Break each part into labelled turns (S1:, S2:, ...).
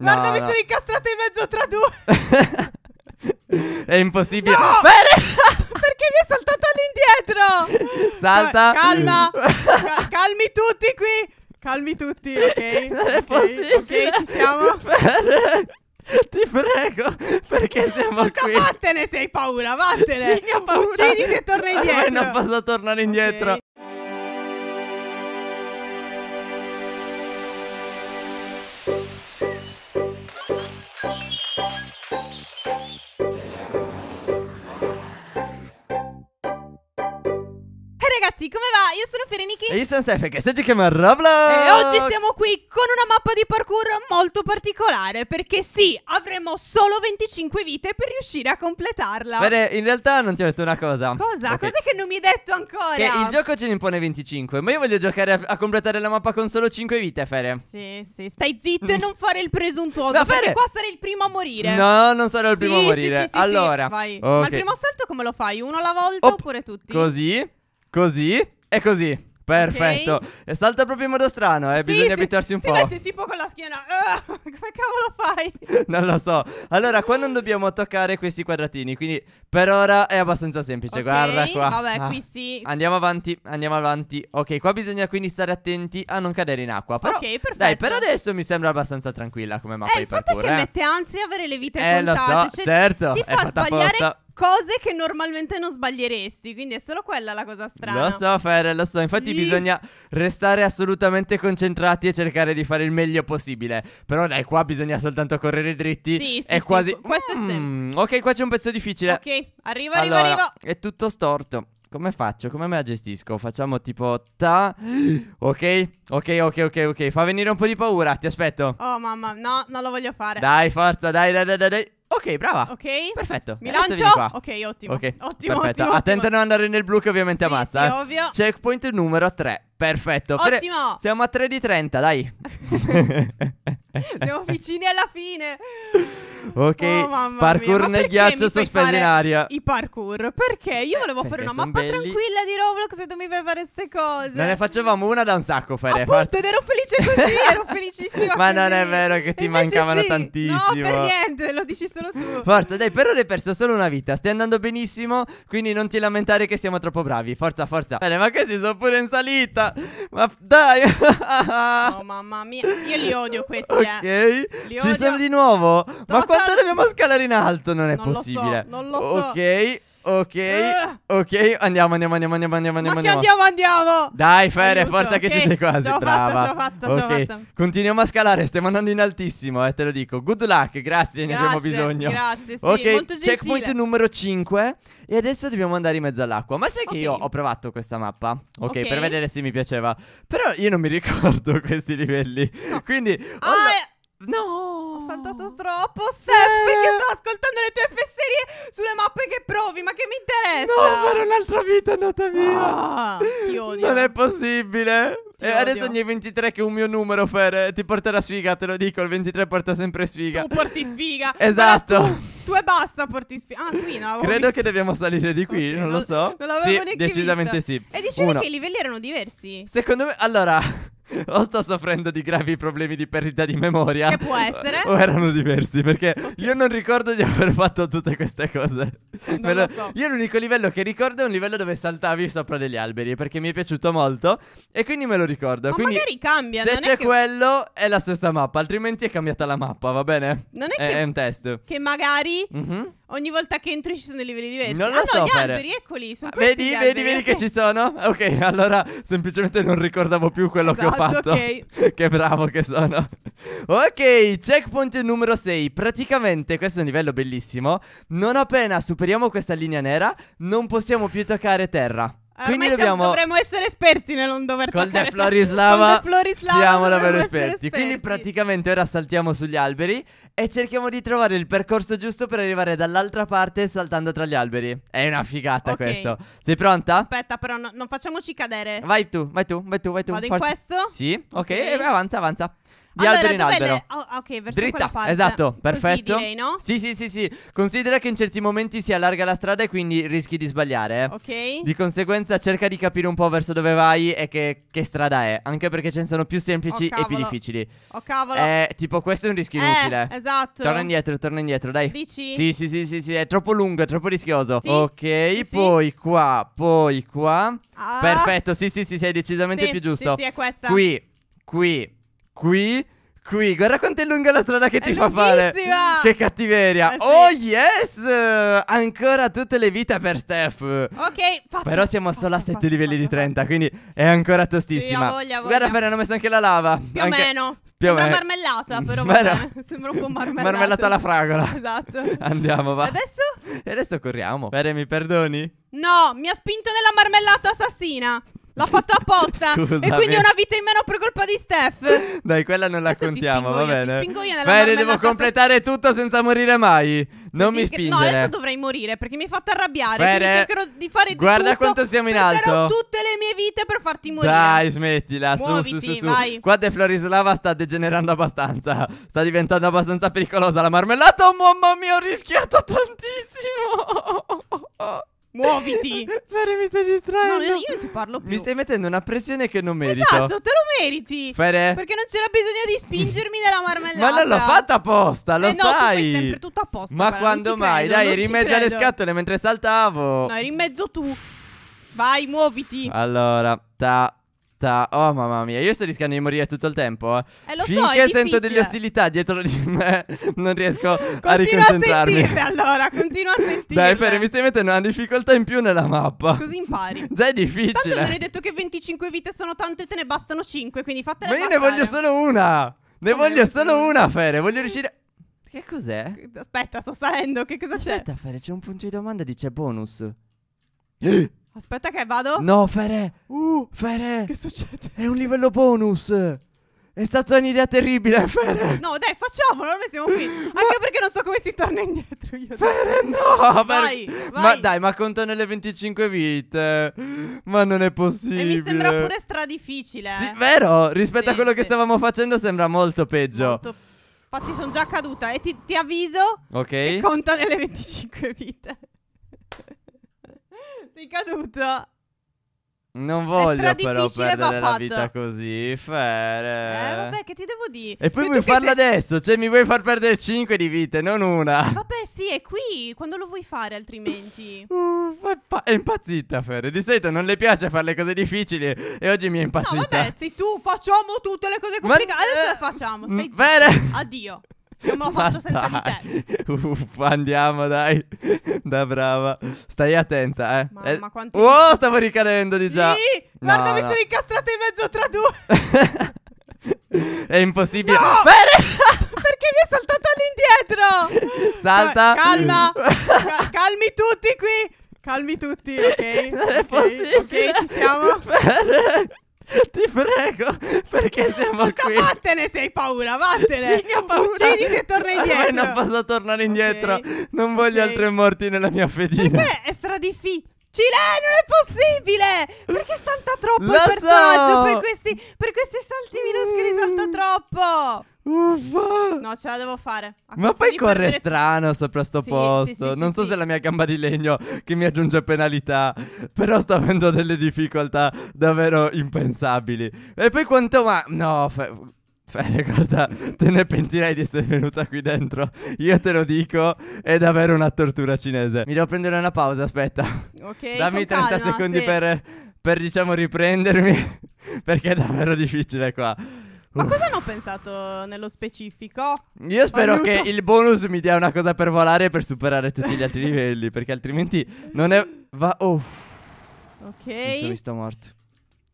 S1: No, Guarda, mi sono
S2: incastrato in mezzo tra due.
S1: È impossibile. No!
S2: Perché mi è saltato all'indietro? Salta. Vabbè, calma. calmi tutti qui. Calmi tutti, ok? Non è okay, possibile. Ok, ci siamo. Bene.
S1: Ti prego, perché siamo
S2: Ascolta, qui? Vattene, sei paura, vattene. Sì, che paura. Ucciditi e torna indietro. Ma non posso
S1: tornare indietro. Okay. Io sono Steph che sto giocando a Roblox E oggi siamo
S2: qui con una mappa di parkour molto particolare Perché sì, avremo solo 25 vite per riuscire a completarla Bene, in
S1: realtà non ti ho detto una cosa Cosa? Okay. Cosa
S2: che non mi hai detto ancora? Che il gioco
S1: ce ne impone 25 Ma io voglio giocare a, a completare la mappa con solo 5 vite, Fere
S2: Sì, sì, stai zitto e non fare il presuntuoso no, Perché Fere... qua sarei il primo a morire No, non sarò il primo a morire sì, sì, Allora Vai okay. Ma il primo salto come lo fai? Uno alla volta Op, oppure tutti? Così,
S1: così e così Perfetto. Okay. Salta proprio in modo strano, eh. Sì, Bisogna si, abituarsi un si po'. Si mette
S2: tipo con la schiena. Ah, come cavolo fai?
S1: non lo so. Allora, qua non dobbiamo toccare questi quadratini. Quindi per ora è abbastanza semplice. Okay. Guarda qua. Vabbè, ah. qui sì. Andiamo avanti, andiamo avanti. Ok, qua bisogna quindi stare attenti a non cadere in acqua. Però, ok, perfetto. Dai, per adesso mi sembra abbastanza tranquilla come mappa eh, di parkour. Eh, il fatto è che eh. mette
S2: ansia avere le vite eh, contate. Eh, lo so, cioè, certo. Ti fa sbagliare apposta cose che normalmente non sbaglieresti. Quindi è solo quella la cosa strana. Lo
S1: so, Fer, lo so. Infatti, Lì. bisogna restare assolutamente concentrati e cercare di fare il meglio possibile. Però, dai, qua bisogna soltanto correre dritti. Sì, sì. È sì, quasi. Sì. Questo mm, è sempre. Ok, qua c'è un pezzo difficile. Ok,
S2: arriva, arriva, allora, arriva.
S1: È tutto storto. Come faccio? Come me la gestisco? Facciamo tipo ta. Ok, ok, ok, ok, ok. Fa venire un po' di paura. Ti aspetto.
S2: Oh mamma, no, non lo voglio fare. Dai,
S1: forza, dai, dai, dai, dai. Ok, brava. Ok.
S2: Perfetto. Mi Adesso lancio. Ok, ottimo. Ok, ottimo. Perfetto. Ottimo, Attenta
S1: a non andare nel blu che ovviamente sì, ammazza. Sì, eh. ovvio. Checkpoint numero 3. Perfetto. Tre- Ottimo! siamo a 3 di 30, dai.
S2: Siamo vicini alla fine. Ok, Oh, mamma mia, parkour nel ghiaccio sospeso in aria. I parkour. Perché? Io volevo fare una mappa belli. tranquilla di Roblox e tu mi fai fare queste cose. Non ne facevamo
S1: una da un sacco, Fede. Appunto, ed
S2: ero felice così, ero felicissima Ma non è vero
S1: che ti Invece mancavano sì. tantissimo. No, per
S2: niente, lo dici solo tu. Forza,
S1: dai, per ora hai perso solo una vita. Stai andando benissimo, quindi non ti lamentare che siamo troppo bravi. Forza, forza. Bene, ma questi sono pure in salita. Ma dai! oh mamma mia, io li odio questi. Eh. Ok, eh. li ci odio. siamo di nuovo. Total... Ma quanto dobbiamo scalare in alto? Non è non possibile. Lo so, non lo so. Ok. Ok, eh. ok, andiamo, andiamo, andiamo, andiamo, andiamo, andiamo. Ma andiamo,
S2: andiamo.
S1: Dai, Fere, Aiuto, forza okay. che ci sei quasi, ce brava. Fatta, ce l'ho fatta, ce l'ho fatta. Continuiamo a scalare, stiamo andando in altissimo, eh, te lo dico. Good luck, grazie, grazie ne abbiamo bisogno. Grazie, sì, Ok, checkpoint numero 5 e adesso dobbiamo andare in mezzo all'acqua. Ma sai okay. che io ho provato questa mappa? Ok, per vedere se mi piaceva. Però io non mi ricordo questi livelli. No. Quindi
S2: Ah, la... Eh. no! saltato troppo, Steph, perché eh. sto ascoltando le tue fesserie sulle mappe che provi, ma che mi interessa? No, fare un'altra vita è andata via. Ah, ti odio. Non
S1: è possibile. e adesso ogni 23 che è un mio numero, Fer, ti porterà sfiga, te lo dico, il 23 porta sempre sfiga. Tu porti sfiga. esatto.
S2: tu... e basta porti sfiga. Ah, qui non Credo visto. che
S1: dobbiamo salire di qui, okay, non lo so. Non l'avevo sì, neanche decisamente vista. sì. E dicevi Uno. che i
S2: livelli erano diversi. Secondo me, allora,
S1: o sto soffrendo di gravi problemi di perdita di memoria. Che può essere. O erano diversi, perché okay. io non ricordo di aver fatto tutte queste cose. Non lo... lo so. Io l'unico livello che ricordo è un livello dove saltavi sopra degli alberi, perché mi è piaciuto molto e quindi me lo ricordo. Ma quindi magari
S2: cambia. Se c'è che... quello
S1: è la stessa mappa, altrimenti è cambiata la mappa, va bene? Non è, è che... È un test. Che
S2: magari... Mm-hmm. Ogni volta che entri ci sono dei livelli diversi. Non lo ah, so. No, gli fare. alberi, eccoli. Sono vedi, vedi, alberi. vedi che ci
S1: sono? Ok, allora semplicemente non ricordavo più quello esatto. che ho fatto. ok. che bravo che sono. Ok, checkpoint numero 6. Praticamente questo è un livello bellissimo. Non appena superiamo questa linea nera, non possiamo più toccare terra. Quindi dobbiamo... dovremmo
S2: essere esperti nel non dover Col toccare De Florislava, Con Florislava siamo davvero esperti. esperti. Quindi
S1: praticamente ora saltiamo sugli alberi e cerchiamo di trovare il percorso giusto per arrivare dall'altra parte saltando tra gli alberi. È una figata okay. questo. Sei pronta? Aspetta, però no, non facciamoci cadere. Vai tu, vai tu, vai tu, vai tu. Vado Forza. in questo? Sì, ok, okay. E avanza, avanza. Di allora, albero in albero. Le...
S2: Oh, ok, verso Dritta. parte. Esatto, perfetto. Direi,
S1: no? Sì, sì, sì, sì. Considera che in certi momenti si allarga la strada e quindi rischi di sbagliare. Eh. Ok. Di conseguenza cerca di capire un po' verso dove vai e che, che strada è. Anche perché ce ne sono più semplici oh, e più difficili. Oh
S2: cavolo. Eh,
S1: tipo questo è un rischio eh, inutile.
S2: Esatto. Torna indietro,
S1: torna indietro, dai. Dici? Sì, sì, sì, sì, sì. È troppo lungo, è troppo rischioso. Sì. Ok, sì, poi sì. qua, poi qua. Ah. Perfetto, sì, sì, sì, sei decisamente sì, più giusto. Sì, sì, è questa. Qui, qui qui, qui. Guarda quanto è lunga la strada che è ti lunghissima! fa fare. Che cattiveria. Eh sì. Oh yes! Ancora tutte le vite per Steph. Ok, fatto. Però siamo fatto, solo a 7 fatto, livelli di 30, quindi è ancora tostissima. Sì, voglia, voglia. Guarda, Ferre, hanno messo anche la lava. Più anche... o meno. Più Sembra me...
S2: marmellata, però Mar... Sembra un po' marmellata. Marmellata alla fragola. Esatto. Andiamo, va. Adesso?
S1: E adesso corriamo. Ferre, mi perdoni?
S2: No, mi ha spinto nella marmellata assassina. L'ho fatto apposta. Scusami. E quindi una vita in meno per colpa di Steph.
S1: Dai, quella non la Adesso contiamo, va bene. Ti io nella Bene, devo completare casa... tutto senza morire mai. Non Senti, mi spingere. No, adesso dovrei
S2: morire perché mi hai fatto arrabbiare. Bene. Quindi cercherò di fare Guarda tutto. Guarda quanto siamo in alto. tutte le mie vite per farti morire. Dai,
S1: smettila. Muoviti, su, su, su, su. Vai. Qua De Florislava sta degenerando abbastanza. Sta diventando abbastanza pericolosa la marmellata. Oh, mamma mia, ho rischiato tantissimo. Muoviti! Fede, mi stai distraendo. No, io ti parlo più. Mi stai mettendo una pressione che non merito. Esatto, te
S2: lo meriti. Fede. Perché non c'era bisogno di spingermi nella marmellata. Ma non l'ho fatta
S1: apposta, lo eh no, sai. No, tu sempre tutto
S2: apposta. Ma guarda, quando mai? Credo, Dai, eri in mezzo alle scatole
S1: mentre saltavo. No,
S2: eri in mezzo tu. Vai, muoviti.
S1: Allora, ta Oh mamma mia, io sto rischiando di morire tutto il tempo. Eh, eh lo Finché so, sento delle ostilità dietro di me, non riesco a riconcentrarmi. Continua a sentire
S2: allora, continua a sentirle. Dai, Ferre,
S1: mi stai mettendo una difficoltà in più nella mappa. Così
S2: impari. Già è difficile. Tanto non hai detto che 25 vite sono tante e te ne bastano 5, quindi fatela Ma io bastare. ne voglio
S1: solo una. Ne Come voglio solo una, Ferre. Voglio riuscire...
S2: Che cos'è? Aspetta, sto salendo, che cosa Aspetta, c'è? Aspetta,
S1: Ferre, c'è un punto di domanda, dice bonus.
S2: Aspetta che vado. No, Fere. Uh, Fere. Che succede?
S1: È un livello bonus. È stata un'idea terribile, Fere.
S2: No, dai, facciamolo, noi siamo qui. Anche ma... perché non so come si torna indietro io. Fere, no. Vai, per...
S1: vai. Ma dai, ma contano le 25 vite. Ma non è possibile. E mi sembra pure
S2: stradifficile. Sì, eh. vero? Rispetto sì, a
S1: quello sì. che stavamo facendo sembra molto peggio. Molto...
S2: Infatti sono già caduta e ti, ti avviso
S1: Ok. che conta nelle
S2: 25 vite. Sei caduto.
S1: Non voglio però perdere la vita così, Fere. Eh, vabbè, che
S2: ti devo dire? E poi vuoi farla sei... adesso,
S1: cioè mi vuoi far perdere 5 di vite, non una.
S2: Vabbè, sì, è qui, quando lo vuoi fare altrimenti? Uh,
S1: è impazzita, Fere. Di solito non le piace fare le cose difficili e oggi mi è impazzita. No, vabbè,
S2: sei tu, facciamo tutte le cose complicate, Ma... adesso eh, le facciamo, stai Fere! Addio. Non me lo faccio senza
S1: di te. Uffa, andiamo dai. Da brava. Stai attenta, eh. Mamma, eh. quanti... Oh, stavo ricadendo di già. Sì, no, guarda, no. mi sono
S2: incastrato in mezzo tra
S1: due. È impossibile. No! Perché
S2: mi è saltato all'indietro? Salta. Calma. Calmi tutti qui. Calmi tutti, ok? Non è okay, possibile. Ok, ci siamo. Ti
S1: prego, perché siamo Scusa, qui?
S2: Vattene, sei paura, vattene. Sì, che ho paura. Ucciditi e torna indietro. non
S1: posso tornare indietro. Okay. Non voglio okay. altre morti nella mia fedina.
S2: Perché è stradifì. Cile, eh, non è possibile! Perché salta troppo Lo il personaggio so! per, questi, per questi salti minuscoli mm. salta troppo! Uffa! No, ce la devo fare. A
S1: Ma poi corre perdere... strano sopra sto sì, posto. Sì, sì, non so se è la mia gamba di legno che mi aggiunge penalità. Però sto avendo delle difficoltà davvero impensabili. E poi quanto ma. No, fe... Fede, guarda, te ne pentirai di essere venuta qui dentro. Io te lo dico, è davvero una tortura cinese. Mi devo prendere una pausa, aspetta. Ok. Dammi 30 calma, secondi sì. per, per, diciamo, riprendermi. perché è davvero difficile qua.
S2: Ma cosa hanno pensato nello specifico? Io spero Aiuto. che il
S1: bonus mi dia una cosa per volare e per superare tutti gli altri livelli, perché altrimenti non è... Va... Oh.
S2: Ok. Mi, sono, mi
S1: sto morto.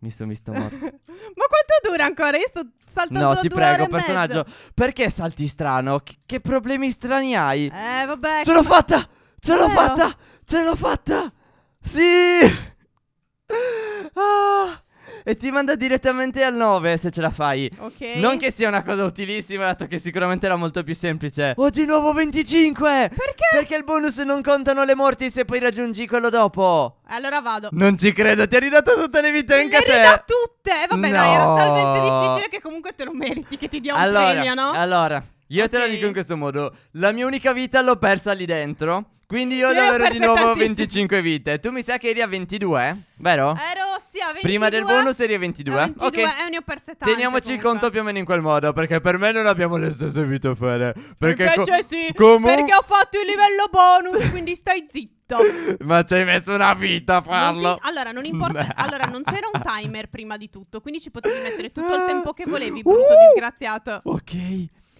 S1: Mi sono visto morto.
S2: Ma quanto dura ancora? Io sto saltando No, ti prego, personaggio.
S1: Perché salti strano? Che, che problemi strani hai?
S2: Eh, vabbè. Ce l'ho fatta! Ce l'ho fatta! Ce l'ho fatta!
S1: Sì! e ti manda direttamente al 9 se ce la fai. Ok. Non che sia una cosa utilissima, dato che sicuramente era molto più semplice. Ho di nuovo 25! Perché? Perché il bonus non contano le morti se poi raggiungi quello dopo.
S2: Allora vado. Non ci credo, ti ha
S1: ridato tutte le vite anche a te. Le ridà
S2: tutte. Vabbè, no. dai, era talmente difficile che comunque te lo meriti che ti dia un allora, premio, no?
S1: Allora, io okay. te lo dico in questo modo, la mia unica vita l'ho persa lì dentro. Quindi io ho davvero di nuovo tantissimo. 25 vite. Tu mi sa che eri a 22, vero? Era eh, sia 22 Prima del bonus serie 22 22 eh, Ok eh,
S2: ne ho perse tante Teniamoci
S1: comunque. il conto più o meno in quel modo Perché per me non abbiamo le stesse vite fare Perché Invece sì comun- Perché ho
S2: fatto il livello bonus Quindi stai zitto
S1: ma ci hai messo una vita a farlo. Non ti...
S2: Allora, non importa. allora, non c'era un timer prima di tutto. Quindi ci potevi mettere tutto il tempo che volevi, uh! brutto uh, disgraziato. Ok.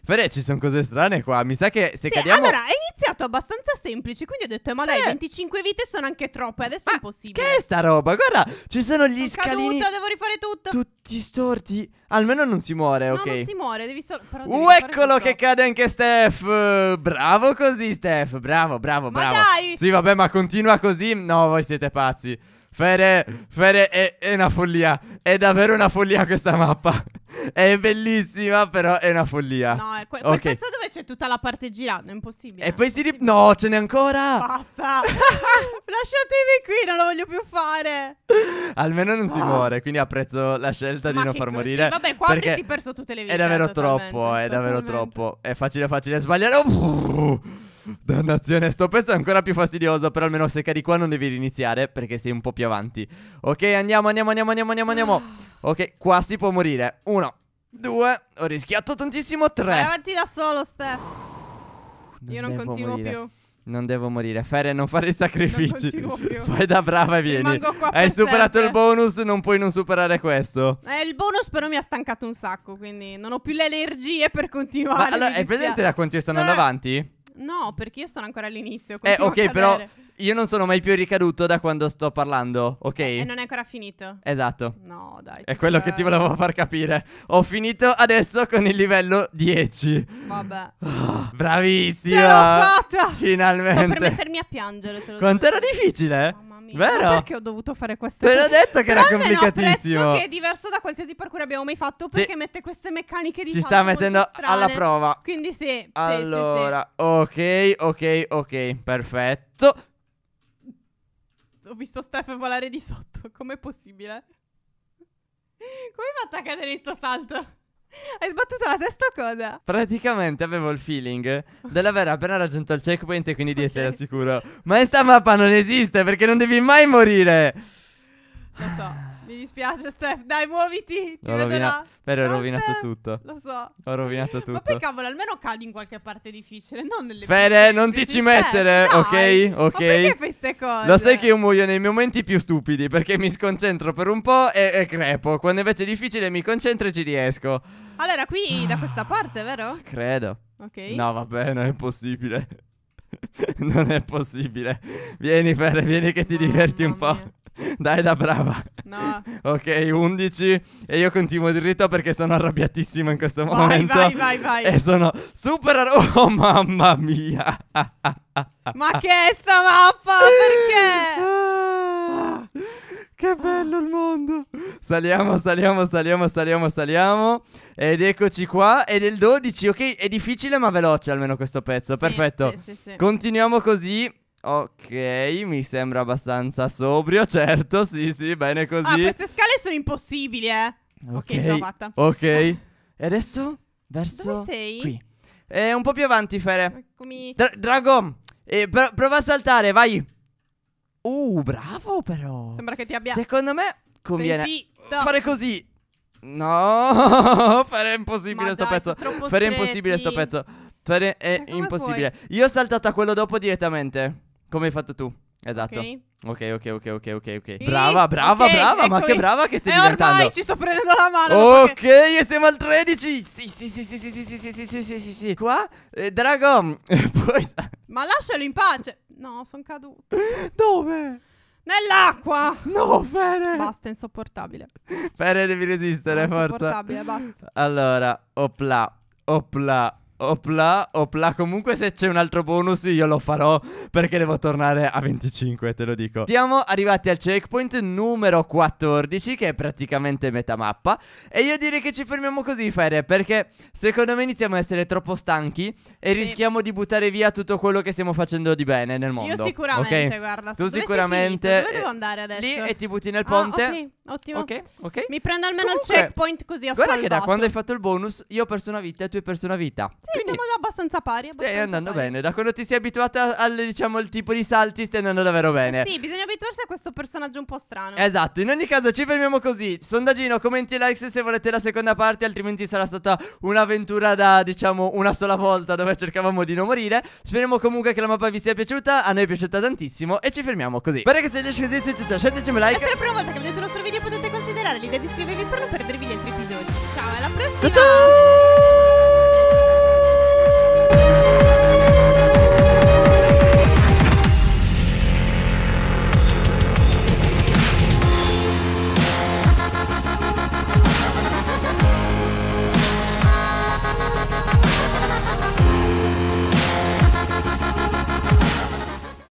S1: Però ci sono cose strane qua. Mi sa che se sì, cadiamo. Allora, è
S2: dato abbastanza semplice, quindi ho detto, ma dai, 25 eh. vite sono anche troppe, adesso ma è impossibile. Che è sta
S1: roba? Guarda, ci sono gli sono scalini. Caduta,
S2: devo rifare tutto. Tutti
S1: storti. Almeno non si muore, no, ok. non si
S2: muore, devi solo... Uh, eccolo che
S1: cade anche Steph. Bravo così, Steph. Bravo, bravo, bravo. Ma dai! Sì, vabbè, ma continua così. No, voi siete pazzi. Fede, Fede è, è, una follia. È davvero una follia questa mappa. È bellissima, però è una follia. No, è que- okay. quel
S2: dove c'è tutta la parte girata. È impossibile.
S1: E poi si rip- No, ce n'è ancora.
S2: Basta. Lasciatemi qui, non lo voglio più fare.
S1: Almeno non si ah. muore. Quindi apprezzo la scelta Ma di non far morire. Sì. Vabbè, qua avresti perso tutte le vite. È davvero troppo. Totalmente, è davvero troppo. È facile, facile sbagliare. Oh, Dannazione, sto pezzo è ancora più fastidioso, però almeno se cadi qua non devi riniziare perché sei un po' più avanti. Ok, andiamo, andiamo, andiamo, andiamo, andiamo, andiamo. Ok, qua si può morire. Uno, due, ho rischiato tantissimo, tre. Vai
S2: avanti da solo, Steph. Io non continuo morire. più.
S1: Non devo morire, Ferre, non fare i sacrifici. Non continuo più. Fai da brava e vieni. Hai superato sempre. il bonus, non puoi non superare questo. Eh, il
S2: bonus però mi ha stancato un sacco, quindi non ho più le energie per continuare. Ma allora, è presente da quanto io sto andando eh.
S1: avanti?
S2: No, perché io sono ancora all'inizio. Eh, ok, però
S1: io non sono mai più ricaduto da quando sto parlando, ok? Eh, e eh, non è ancora finito. Esatto. No, dai. È quello che ti volevo far capire. Ho finito adesso con il livello 10.
S2: Vabbè. Oh,
S1: bravissima. Ce l'ho fatta. Finalmente. Sto per mettermi
S2: a piangere, te lo
S1: Quanto era difficile? Mamma scusami. Vero? Perché
S2: ho dovuto fare queste cose? Te l'ho detto che era complicatissimo. complicatissimo. che è diverso da qualsiasi parkour abbiamo mai fatto perché sì. mette queste meccaniche di Ci sta mettendo alla prova. Quindi sì. Allora,
S1: sì, sì, ok, ok, ok, perfetto.
S2: Ho visto Steph volare di sotto, com'è possibile? Come hai fatto a cadere in sto salto? Hai sbattuto la testa cosa?
S1: Praticamente avevo il feeling dell'aver appena raggiunto il checkpoint e quindi di essere al sicuro. Ma questa mappa non esiste perché non devi mai morire.
S2: Lo so. Mi dispiace, Steph. Dai, muoviti. Ti ho rovina-
S1: Però ho rovinato Steph. tutto. Lo so. Ho rovinato tutto. Ma poi,
S2: cavolo, almeno cadi in qualche parte difficile. Non nelle
S1: Fede, non ti ci mettere. Dai. Ok, ok. Ma perché fai ste cose? Lo sai che io muoio nei momenti più stupidi. Perché mi sconcentro per un po' e, e crepo. Quando invece è difficile, mi concentro e ci riesco.
S2: Allora, qui da questa parte, vero?
S1: Credo. Ok. No, vabbè, non è possibile. non è possibile. Vieni, Fede, vieni che ti Mamma diverti un po'. Mia. Dai da brava. No. Ok, 11 e io continuo dritto perché sono arrabbiatissimo in questo vai, momento. Vai, vai, vai. E sono super ar- Oh mamma mia. Ma che
S2: è sta mappa? Perché? Che bello il mondo!
S1: Saliamo, saliamo, saliamo, saliamo, saliamo. Ed eccoci qua. Ed è il 12, ok? È difficile ma veloce almeno questo pezzo. Sì, Perfetto. Sì, sì, Continuiamo così. Ok, mi sembra abbastanza sobrio, certo, sì, sì, bene ah, così. Ah, queste
S2: scale sono impossibili, eh. Ok, okay ce l'ho fatta. Ok.
S1: Ah. e adesso verso Dove sei? qui. Eh, un po' più avanti, Fere. Eccomi. Dra- Drago, eh, pr- prova a saltare, vai. Uh, bravo però. Sembra che ti abbia Secondo me conviene sentito. fare così. No, fare impossibile sto pezzo. Fare stretti. impossibile sto pezzo. Fare è cioè, impossibile. Puoi? Io ho saltato a quello dopo direttamente. Come hai fatto tu. Esatto. Ok. Ok, ok, ok, ok, ok, ok. Brava, brava, okay, brava, eccomi. ma che brava che stai eh, diventando. Ormai ci sto prendendo la mano. Ok, che... siamo al 13. Sì, sì, sì, sì, sì, sì, sì, sì, sì, sì, sì, sì, sì. Qua, eh, Dragon.
S2: Ma lascialo in pace. No, sono caduto.
S1: Dove?
S2: Nell'acqua! No, Fere! Basta, insopportabile.
S1: Fere, devi resistere, forza. Insopportabile, basta. Allora, opla, opla, Opla, opla, comunque se c'è un altro bonus io lo farò perché devo tornare a 25, te lo dico. Siamo arrivati al checkpoint numero 14 che è praticamente metà mappa e io direi che ci fermiamo così Fere perché secondo me iniziamo a essere troppo stanchi e sì. rischiamo di buttare via tutto quello che stiamo facendo di bene nel mondo. Io sicuramente, okay? guarda, tu dove sicuramente dove devo
S2: andare adesso? Lì e ti butti nel ah, ponte. Ah, ok, ottimo. Ok, ok. Mi prendo almeno comunque, il checkpoint così ho Guarda salvato. che da quando hai
S1: fatto il bonus io ho perso una vita e tu hai perso una vita. Sì, Quindi,
S2: siamo abbastanza pari. Abbastanza stai andando pari.
S1: bene. Da quando ti sei abituata al, diciamo, al tipo di salti, stai andando davvero bene.
S2: Sì, bisogna abituarsi a questo personaggio un po' strano.
S1: Esatto. In ogni caso, ci fermiamo così. Sondaggino, commenti e like se volete la seconda parte. Altrimenti sarà stata un'avventura da, diciamo, una sola volta dove cercavamo di non morire. Speriamo comunque che la mappa vi sia piaciuta. A noi è piaciuta tantissimo. E ci fermiamo così. Bene, che se piace così, se tutto, lasciatecemi like. E se è la prima
S2: volta che vedete il nostro video, potete considerare l'idea di iscrivervi per non perdervi gli altri episodi. Ciao, alla prossima. Ciao, ciao.